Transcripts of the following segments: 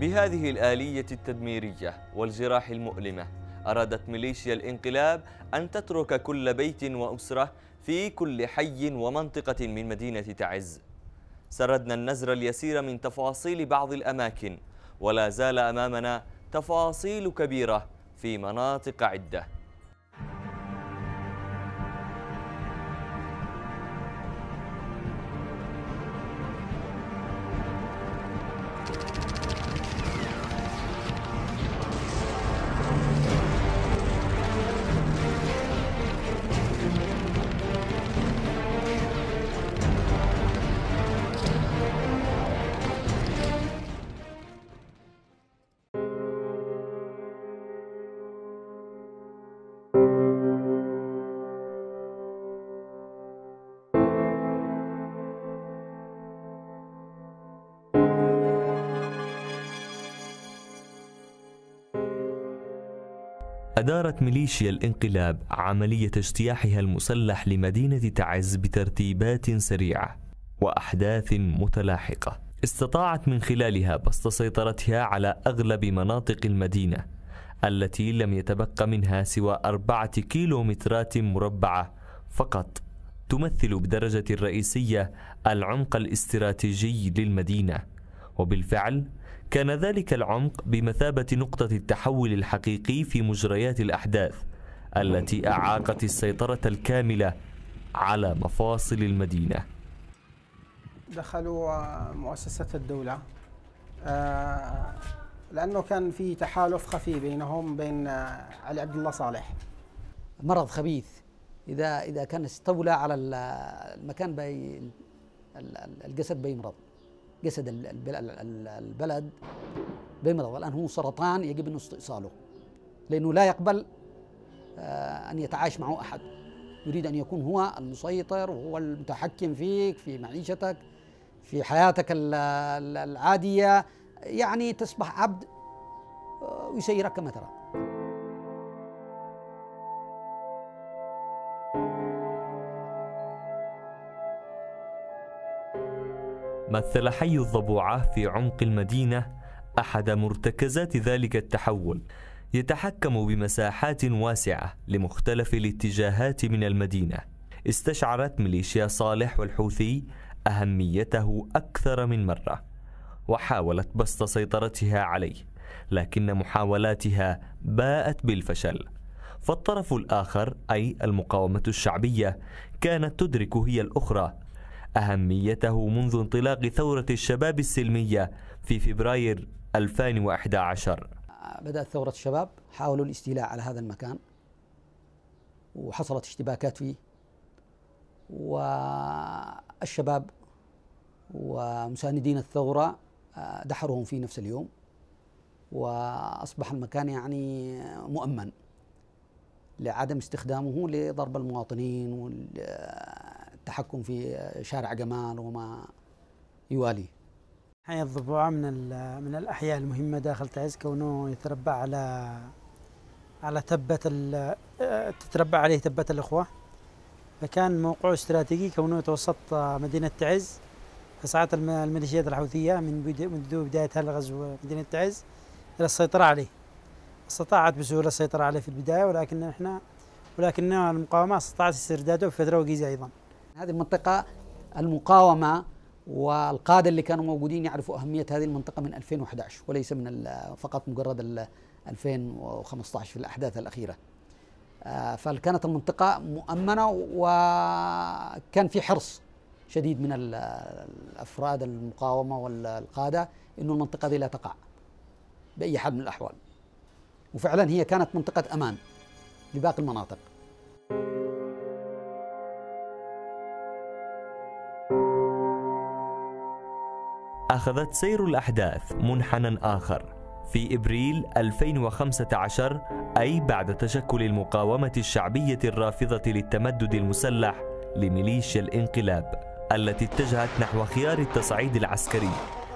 بهذه الآلية التدميرية والجراح المؤلمة أرادت ميليشيا الانقلاب أن تترك كل بيت وأسرة في كل حي ومنطقة من مدينة تعز سردنا النزر اليسير من تفاصيل بعض الأماكن ولا زال أمامنا تفاصيل كبيرة في مناطق عدة أدارت ميليشيا الانقلاب عملية اجتياحها المسلح لمدينة تعز بترتيبات سريعة وأحداث متلاحقة استطاعت من خلالها بسط سيطرتها على أغلب مناطق المدينة التي لم يتبقى منها سوى أربعة كيلومترات مربعة فقط تمثل بدرجة رئيسية العمق الاستراتيجي للمدينة وبالفعل كان ذلك العمق بمثابة نقطة التحول الحقيقي في مجريات الأحداث التي أعاقت السيطرة الكاملة على مفاصل المدينة دخلوا مؤسسة الدولة آه، لأنه كان في تحالف خفي بينهم بين علي عبد الله صالح مرض خبيث إذا إذا كان استولى على المكان بي الجسد بيمرض جسد البلد بمرض الآن هو سرطان يجب أن استئصاله لأنه لا يقبل آه، أن يتعايش معه أحد يريد أن يكون هو المسيطر وهو المتحكم فيك في معيشتك في حياتك العادية يعني تصبح عبد ويسيرك آه، كما ترى مثل حي الضبوعة في عمق المدينة أحد مرتكزات ذلك التحول يتحكم بمساحات واسعة لمختلف الاتجاهات من المدينة استشعرت ميليشيا صالح والحوثي أهميته أكثر من مرة وحاولت بسط سيطرتها عليه لكن محاولاتها باءت بالفشل فالطرف الآخر أي المقاومة الشعبية كانت تدرك هي الأخرى أهميته منذ انطلاق ثورة الشباب السلمية في فبراير 2011 بدأت ثورة الشباب حاولوا الاستيلاء على هذا المكان وحصلت اشتباكات فيه والشباب ومساندين الثورة آه، دحرهم في نفس اليوم وأصبح المكان يعني مؤمن لعدم استخدامه لضرب المواطنين وال التحكم في شارع جمال وما يواليه حي الضبوع من من الاحياء المهمه داخل تعز كونه يتربع على على تبه تتربع عليه تبه الاخوه فكان موقعه استراتيجي كونه يتوسط مدينه تعز فسعت الميليشيات الحوثيه من منذ بدايه الغزو مدينه تعز الى السيطره عليه استطاعت بسهوله السيطره عليه في البدايه ولكن احنا ولكن المقاومه استطاعت استرداده في فتره وجيزه ايضا هذه المنطقة المقاومة والقادة اللي كانوا موجودين يعرفوا أهمية هذه المنطقة من 2011 وليس من فقط مجرد 2015 في الأحداث الأخيرة آه، فكانت المنطقة مؤمنة وكان في حرص شديد من الأفراد المقاومة والقادة أن المنطقة هذه لا تقع بأي حال من الأحوال وفعلا هي كانت منطقة أمان لباقي المناطق أخذت سير الأحداث منحنى آخر في ابريل 2015 اي بعد تشكل المقاومه الشعبيه الرافضه للتمدد المسلح لميليشيا الانقلاب التي اتجهت نحو خيار التصعيد العسكري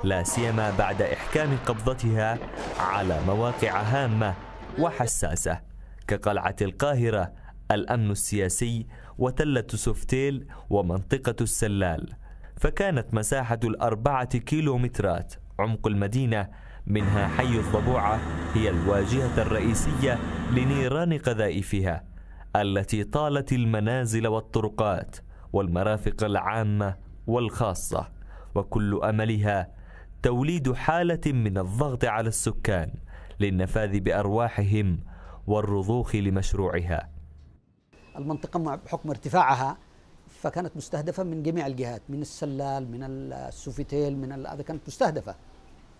لا سيما بعد احكام قبضتها على مواقع هامه وحساسه كقلعه القاهره الامن السياسي وتله سوفتيل ومنطقه السلال فكانت مساحة الأربعة كيلومترات عمق المدينة منها حي الضبوعة هي الواجهة الرئيسية لنيران قذائفها التي طالت المنازل والطرقات والمرافق العامة والخاصة وكل أملها توليد حالة من الضغط على السكان للنفاذ بأرواحهم والرضوخ لمشروعها المنطقة بحكم ارتفاعها فكانت مستهدفة من جميع الجهات من السلال من السوفيتيل من هذا كانت مستهدفة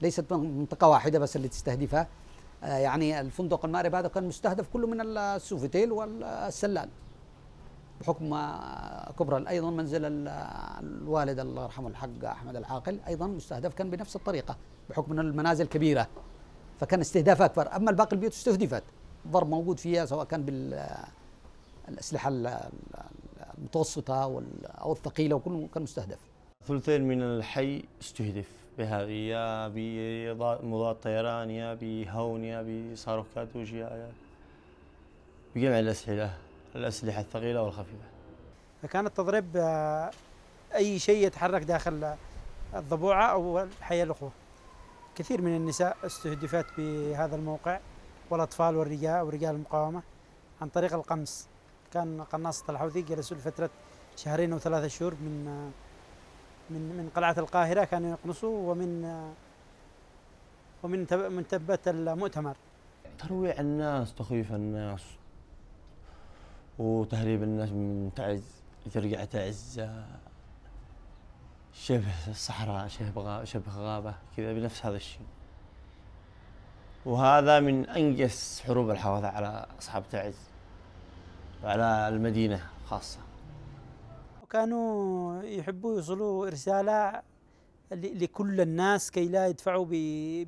ليست منطقة واحدة بس اللي تستهدفها آه، يعني الفندق المأرب هذا كان مستهدف كله من السوفيتيل والسلال بحكم كبرى ايضا منزل الوالد الله يرحمه الحق احمد العاقل ايضا مستهدف كان بنفس الطريقه بحكم ان المنازل كبيره فكان استهداف اكبر اما الباقي البيوت استهدفت ضرب موجود فيها سواء كان بالاسلحه آه، المتوسطه او الثقيله وكله كان مستهدف ثلثين من الحي استهدف بهذه يا بمضاد طيران يا بهون يا بصاروخ كاتوش يا بجميع الاسلحه الاسلحه الثقيله والخفيفه فكان التضريب آه، اي شيء يتحرك داخل الضبوعه او الحي الاخوه كثير من النساء استهدفت بهذا الموقع والاطفال والرجال ورجال المقاومه عن طريق القمص كان قناصة الحوثي جلسوا لفترة شهرين وثلاثة شهور من من من قلعة القاهرة كانوا يقنصوا ومن ومن من تبة المؤتمر ترويع الناس تخويف الناس وتهريب الناس من تعز ترجع تعز شبه الصحراء شبه شبه غابة كذا بنفس هذا الشيء وهذا من أنجس حروب الحوثي على أصحاب تعز وعلى المدينة خاصة كانوا يحبوا يوصلوا رسالة لكل الناس كي لا يدفعوا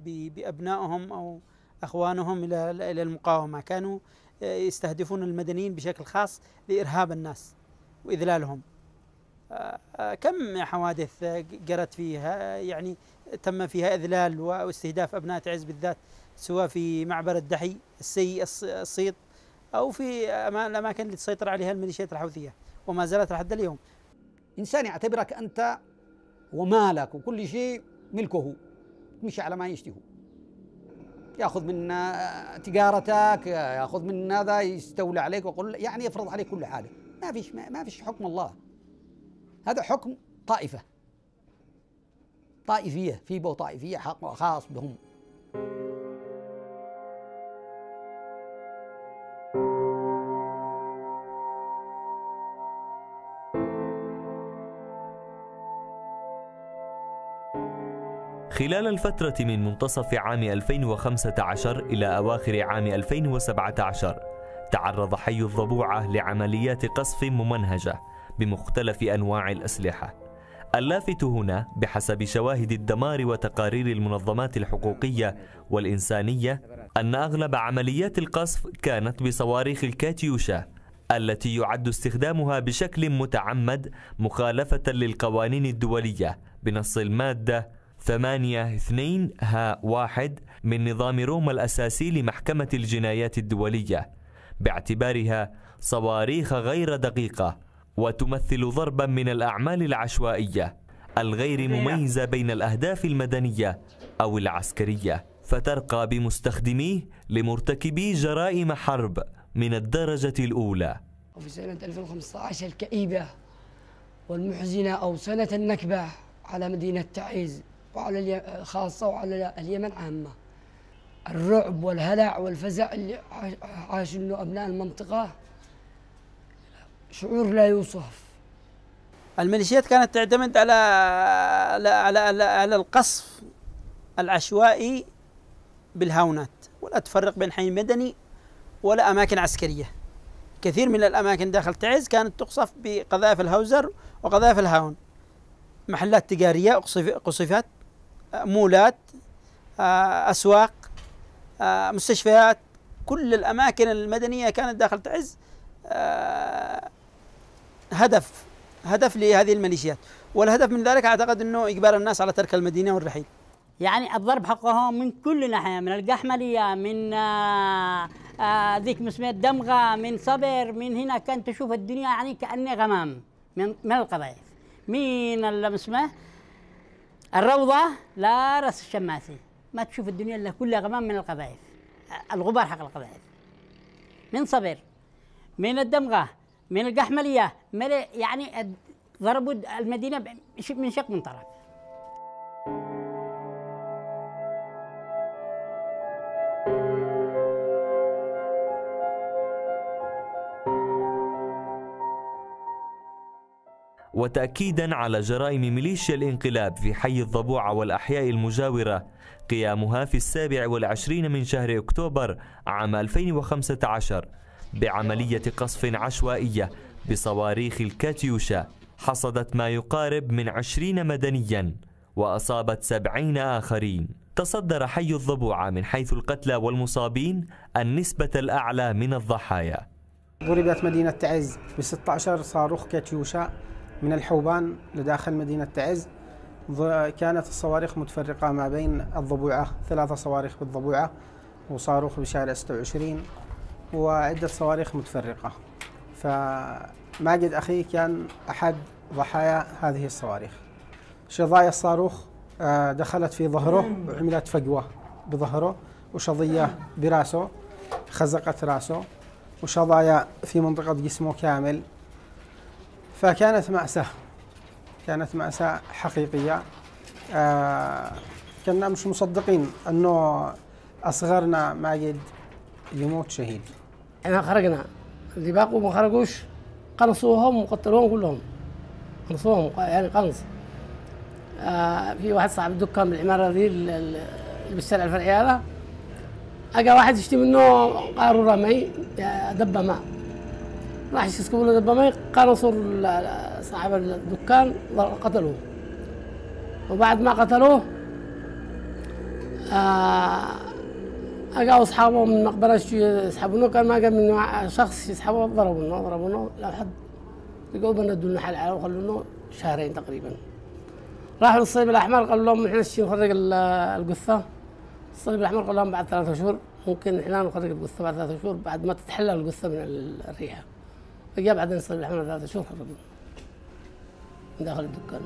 بأبنائهم أو أخوانهم إلى المقاومة كانوا آه، يستهدفون المدنيين بشكل خاص لإرهاب الناس وإذلالهم آه، آه، كم حوادث جرت فيها يعني تم فيها إذلال واستهداف أبناء تعز بالذات سواء في معبر الدحي السيء الصيد أو في الأماكن اللي تسيطر عليها الميليشيات الحوثية وما زالت لحد اليوم إنسان يعتبرك أنت ومالك وكل شيء ملكه تمشي على ما يشتهي ياخذ من آه، تجارتك ياخذ من هذا يستولى عليك ويقول يعني يفرض عليك كل حاجه ما فيش ما فيش حكم الله هذا حكم طائفه طائفيه في بو طائفيه خاص بهم خلال الفترة من منتصف عام 2015 إلى أواخر عام 2017 تعرض حي الضبوعة لعمليات قصف ممنهجة بمختلف أنواع الأسلحة اللافت هنا بحسب شواهد الدمار وتقارير المنظمات الحقوقية والإنسانية أن أغلب عمليات القصف كانت بصواريخ الكاتيوشا التي يعد استخدامها بشكل متعمد مخالفة للقوانين الدولية بنص المادة ثمانية اثنين ها واحد من نظام روما الأساسي لمحكمة الجنايات الدولية باعتبارها صواريخ غير دقيقة وتمثل ضربا من الأعمال العشوائية الغير مميزة بين الأهداف المدنية أو العسكرية فترقى بمستخدميه لمرتكبي جرائم حرب من الدرجة الأولى وفي سنة 2015 الكئيبة والمحزنة أو سنة النكبة على مدينة تعيز وعلى خاصة وعلى اليمن عامة الرعب والهلع والفزع اللي عاش له أبناء المنطقة شعور لا يوصف الميليشيات كانت تعتمد على على على, على, على القصف العشوائي بالهاونات ولا تفرق بين حي مدني ولا أماكن عسكرية كثير من الأماكن داخل تعز كانت تقصف بقذائف الهوزر وقذائف الهاون محلات تجارية قصفت مولات آه، أسواق آه، مستشفيات كل الأماكن المدنية كانت داخل تعز آه، هدف هدف لهذه الميليشيات والهدف من ذلك أعتقد أنه إجبار الناس على ترك المدينة والرحيل يعني الضرب حقهم من كل ناحيه من القحمليه من ذيك مسمية دمغه من صبر من هنا كان تشوف الدنيا يعني كأني غمام من القضايا من المسمى الروضة لا رأس الشماسي ما تشوف الدنيا إلا كلها غمام من القذائف الغبار حق القذائف من صبر من الدمغة من القحملية يعني ضربوا المدينة من شق من طرف وتأكيدا على جرائم ميليشيا الانقلاب في حي الضبوعة والأحياء المجاورة قيامها في السابع والعشرين من شهر أكتوبر عام 2015 بعملية قصف عشوائية بصواريخ الكاتيوشا حصدت ما يقارب من عشرين مدنيا وأصابت سبعين آخرين تصدر حي الضبوعة من حيث القتلى والمصابين النسبة الأعلى من الضحايا ضربت مدينة تعز ب 16 صاروخ كاتيوشا من الحوبان لداخل مدينة تعز كانت الصواريخ متفرقة ما بين الضبوعة ثلاثة صواريخ بالضبوعة وصاروخ بشارع 26 وعدة صواريخ متفرقة فماجد أخي كان أحد ضحايا هذه الصواريخ شظايا الصاروخ آه، دخلت في ظهره وعملت فجوة بظهره وشظية براسه خزقت راسه وشظايا في منطقة جسمه كامل فكانت مأساة كانت مأساة حقيقية آه كنا مش مصدقين أنه أصغرنا ماجد يموت شهيد احنا خرجنا اللي باقوا ما خرجوش قنصوهم وقتلوهم كلهم قنصوهم يعني قنص آه في واحد صاحب الدكان بالعماره دي اللي بالشارع الفرعيالة اجى واحد يشتي منه قارورة مي آه، دبه ماء راح يسكبوا دبابين قنصوا صاحب الدكان قتلوه وبعد ما قتلوه اجوا آه، اصحابه من المقبره يسحبونه كان ما قام من شخص يسحبه ضربونه ضربونه لحد لقوا بندوا لنا حل عليه وخلونه شهرين تقريبا راحوا للصليب الاحمر قالوا لهم احنا الشيء نخرج القثه الصليب الاحمر قال لهم بعد ثلاثة شهور ممكن احنا نخرج القثه بعد ثلاثة شهور بعد ما تتحلل القثه من الريحه فجاء بعدين صلي حمله ثلاثة شهور خرجوا من داخل الدكان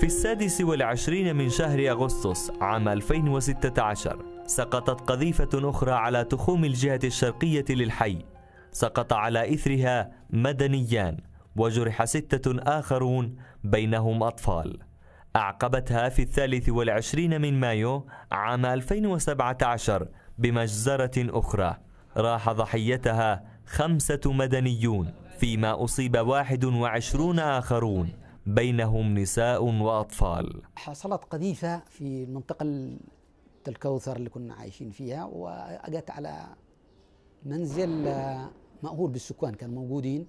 في السادس والعشرين من شهر أغسطس عام 2016 سقطت قذيفة أخرى على تخوم الجهة الشرقية للحي سقط على إثرها مدنيان وجرح ستة آخرون بينهم أطفال أعقبتها في الثالث والعشرين من مايو عام 2017 بمجزرة أخرى راح ضحيتها خمسة مدنيون فيما أصيب واحد وعشرون آخرون بينهم نساء وأطفال حصلت قذيفة في المنطقة الكوثر اللي كنا عايشين فيها وأجت على منزل آه، مأهول بالسكان كانوا موجودين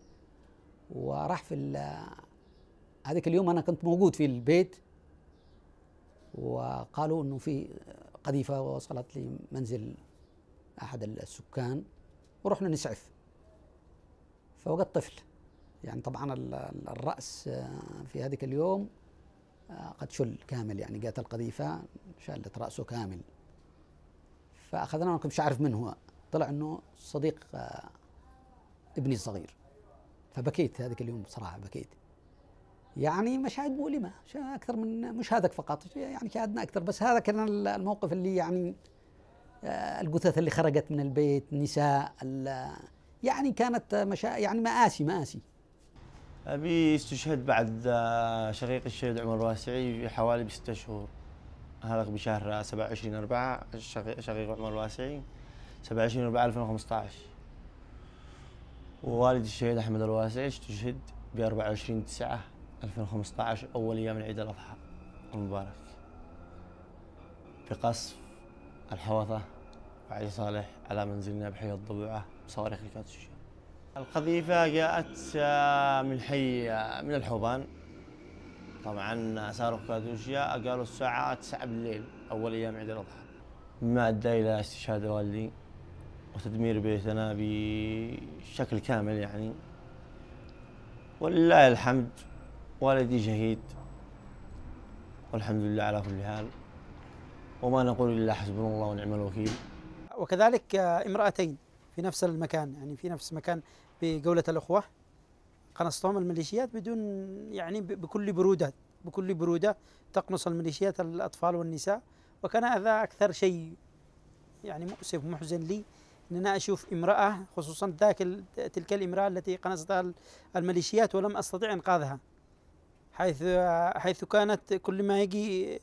وراح في آه، هذاك اليوم أنا كنت موجود في البيت وقالوا انه في قذيفه وصلت لمنزل احد السكان ورحنا نسعف فوجد طفل يعني طبعا الراس في هذيك اليوم آه، قد شل كامل يعني جات القذيفه شالت راسه كامل فاخذناه ما مش عارف من هو طلع انه صديق آه، ابني الصغير فبكيت هذيك اليوم بصراحه بكيت يعني مشاهد مؤلمه اكثر من مش هذاك فقط يعني شاهدنا اكثر بس هذا كان الموقف اللي يعني آه، الجثث اللي خرجت من البيت نساء يعني كانت مشا... يعني مآسي مآسي أبي استشهد بعد آه، شقيق الشهيد عمر واسعي بحوالي بستة شهور هذا بشهر 27 4 شقيق عمر واسعي 27 4 2015 ووالد الشهيد أحمد الواسعي استشهد ب 24 9 2015 أول أيام العيد الأضحى المبارك بقصف الحوثة وعلي صالح على منزلنا بحي الضبوعة بصواريخ الكاتش القذيفة جاءت آه، من حي آه، من الحوبان طبعا صاروا كاتوشيا قالوا الساعة 9 بالليل أول أيام عيد الأضحى ما أدى إلى استشهاد والدي وتدمير بيتنا بشكل كامل يعني ولله الحمد والدي شهيد والحمد لله على كل حال وما نقول إلا حسبنا الله ونعم الوكيل وكذلك امرأتين في نفس المكان يعني في نفس مكان جوله الأخوة قنصتهم الميليشيات بدون يعني بكل برودة بكل برودة تقنص الميليشيات الأطفال والنساء وكان هذا أكثر شيء يعني مؤسف محزن لي ان انا اشوف امراه خصوصا ذاك تلك الامراه التي قنصتها الميليشيات ولم استطع انقاذها حيث حيث كانت كل ما يجي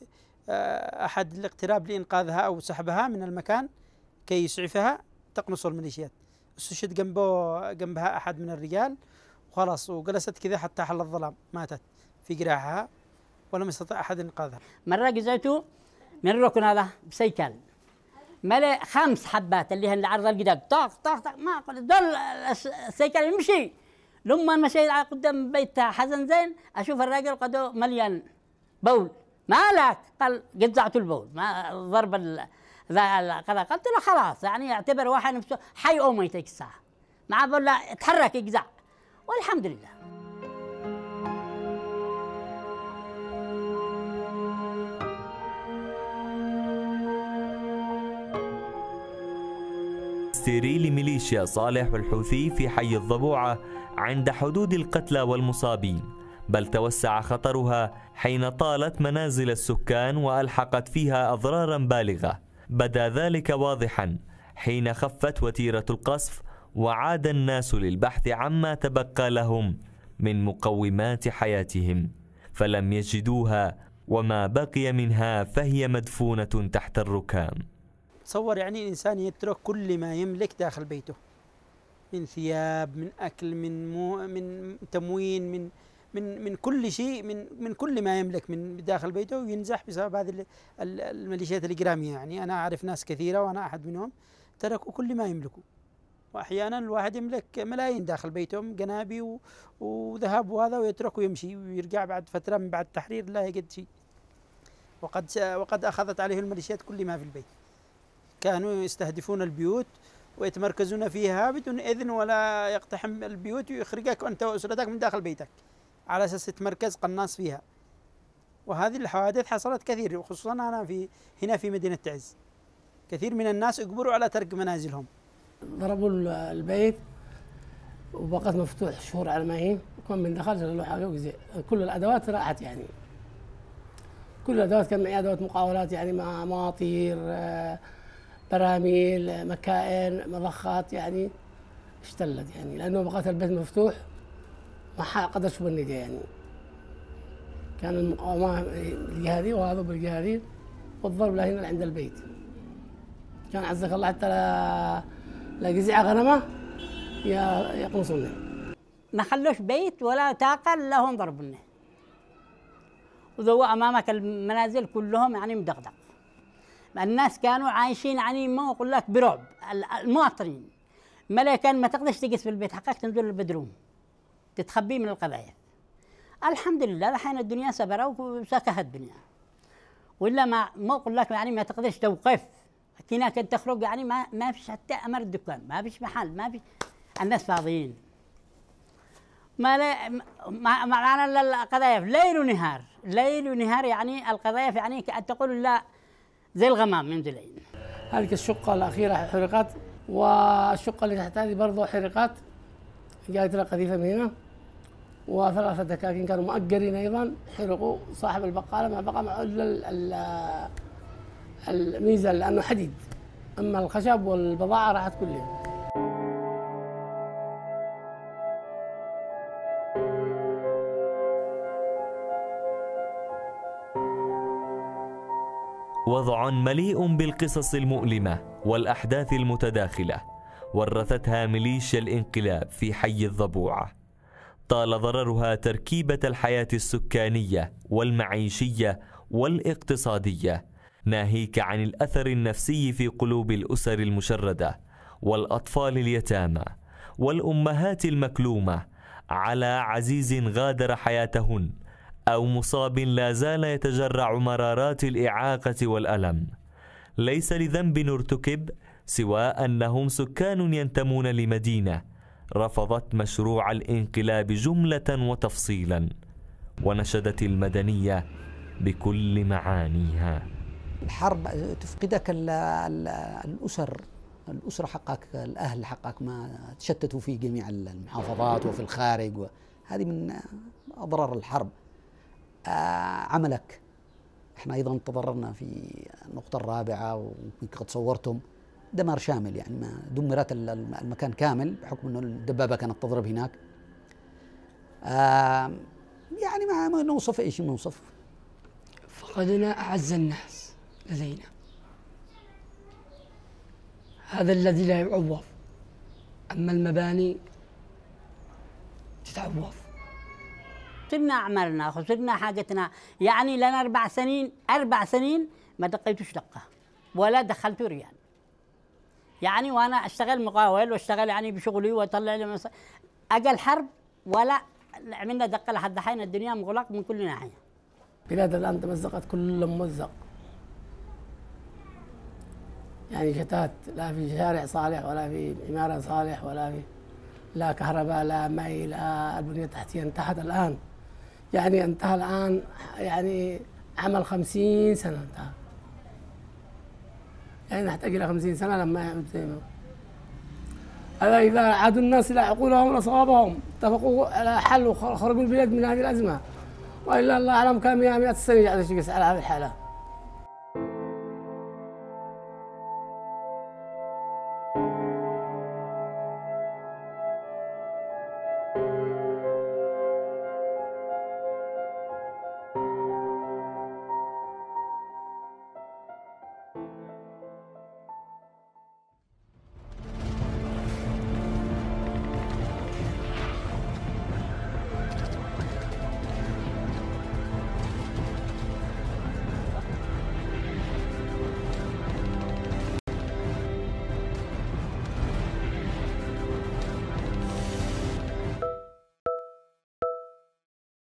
آه، احد الاقتراب لانقاذها او سحبها من المكان كي يسعفها تقنص الميليشيات استشهد جنبه جنبها احد من الرجال وخلاص وجلست كذا حتى حل الظلام ماتت في جراحها ولم يستطع احد انقاذها مره جزيته من الركن هذا بسيكل ملي خمس حبات اللي هن العرض الجداد طاق طاق طاق ما دول السيكل يمشي لما مشيت على قدام بيت حسن زين اشوف الراجل قدو مليان بول مالك قال قزعت البول ما ضرب قال قلت له خلاص يعني اعتبر واحد نفسه حي او ميتك الساعه مع بقول له اتحرك اقزع والحمد لله سيري لميليشيا صالح والحوثي في حي الضبوعة عند حدود القتلى والمصابين بل توسع خطرها حين طالت منازل السكان والحقت فيها اضرارا بالغه بدا ذلك واضحا حين خفت وتيره القصف وعاد الناس للبحث عما تبقى لهم من مقومات حياتهم فلم يجدوها وما بقي منها فهي مدفونه تحت الركام تصور يعني الانسان يترك كل ما يملك داخل بيته من ثياب من أكل من مو من تموين من من من كل شيء من من كل ما يملك من داخل بيته وينزح بسبب هذه الميليشيات الإجرامية يعني أنا أعرف ناس كثيرة وأنا أحد منهم تركوا كل ما يملكوا واحيانا الواحد يملك ملايين داخل بيتهم جنابي وذهب وهذا ويتركه يمشي ويرجع بعد فتره من بعد التحرير لا يجد شيء وقد وقد اخذت عليه الميليشيات كل ما في البيت كانوا يستهدفون البيوت ويتمركزون فيها بدون إذن ولا يقتحم البيوت ويخرجك أنت وأسرتك من داخل بيتك على أساس يتمركز قناص فيها وهذه الحوادث حصلت كثير وخصوصا أنا في هنا في مدينة تعز كثير من الناس أجبروا على ترك منازلهم ضربوا البيت وبقت مفتوح شهور على ما هي وكان من دخلت كل الأدوات راحت يعني كل الأدوات كان معي أدوات مقاولات يعني مع مواطير آه براميل مكائن مضخات يعني اشتلت يعني لانه بقت البيت مفتوح ما قدرش بالندى يعني كان المقاومة بالجهة هذه وهذا بالجهة والضرب لهنا عند البيت كان عزك الله حتى لا, لا غنمة يا يقنصونا ما خلوش بيت ولا طاقة لهم ضربنا وذو أمامك المنازل كلهم يعني مدغدغ الناس كانوا عايشين يعني ما اقول لك برعب المواطنين كان ما تقدرش تجلس في البيت حقك تنزل البدروم تتخبي من القضايا الحمد لله الحين الدنيا سبرة وسكهت الدنيا ولا ما ما اقول لك يعني ما تقدرش توقف هناك تخرج يعني ما ما فيش حتى امر الدكان ما فيش محل ما فيش الناس فاضيين ما لا ما معنا القذايف ليل ونهار ليل ونهار يعني القذايف يعني كأن تقول لا زي الغمام من العين هذه الشقة الأخيرة حرقت والشقة اللي تحت هذه برضه حرقت جاءت لها قذيفة من هنا وثلاثة دكاكين كانوا مؤجرين أيضا حرقوا صاحب البقالة ما بقى معه إلا الميزة لأنه حديد أما الخشب والبضاعة راحت كلها وضع مليء بالقصص المؤلمة والأحداث المتداخلة ورثتها ميليشيا الانقلاب في حي الضبوع طال ضررها تركيبة الحياة السكانية والمعيشية والاقتصادية ناهيك عن الأثر النفسي في قلوب الأسر المشردة والأطفال اليتامى والأمهات المكلومة على عزيز غادر حياتهن أو مصاب لا زال يتجرع مرارات الإعاقة والألم ليس لذنب ارتكب سوى أنهم سكان ينتمون لمدينة رفضت مشروع الانقلاب جملة وتفصيلا ونشدت المدنية بكل معانيها الحرب تفقدك الأسر الأسرة حقك الأهل حقك ما تشتتوا في جميع المحافظات وفي الخارج هذه من أضرار الحرب آه، عملك احنا ايضا تضررنا في النقطه الرابعه ويمكن قد صورتم دمار شامل يعني ما دمرت المكان كامل بحكم انه الدبابه كانت تضرب هناك يعني ما نوصف ايش نوصف فقدنا اعز الناس لدينا هذا الذي لا يعوض اما المباني تتعوض خسرنا اعمالنا خسرنا حاجتنا يعني لنا اربع سنين اربع سنين ما دقيتوش دقه ولا دخلت ريال يعني وانا اشتغل مقاول واشتغل يعني بشغلي واطلع لي مصر. اجى الحرب ولا عملنا دقه لحد حين الدنيا مغلق من كل ناحيه بلاد الان تمزقت كل ممزق يعني شتات لا في شارع صالح ولا في عماره صالح ولا في لا كهرباء لا مي لا البنيه التحتيه انتهت الان يعني انتهى الآن يعني عمل خمسين سنة انتهى يعني نحتاج إلى خمسين سنة لما يعود زي ما ألا إذا عادوا الناس إلى عقولهم وصوابهم اتفقوا على حل وخرجوا البلاد من هذه الأزمة وإلا الله أعلم كم مئة سنة يعني على هذه الحالة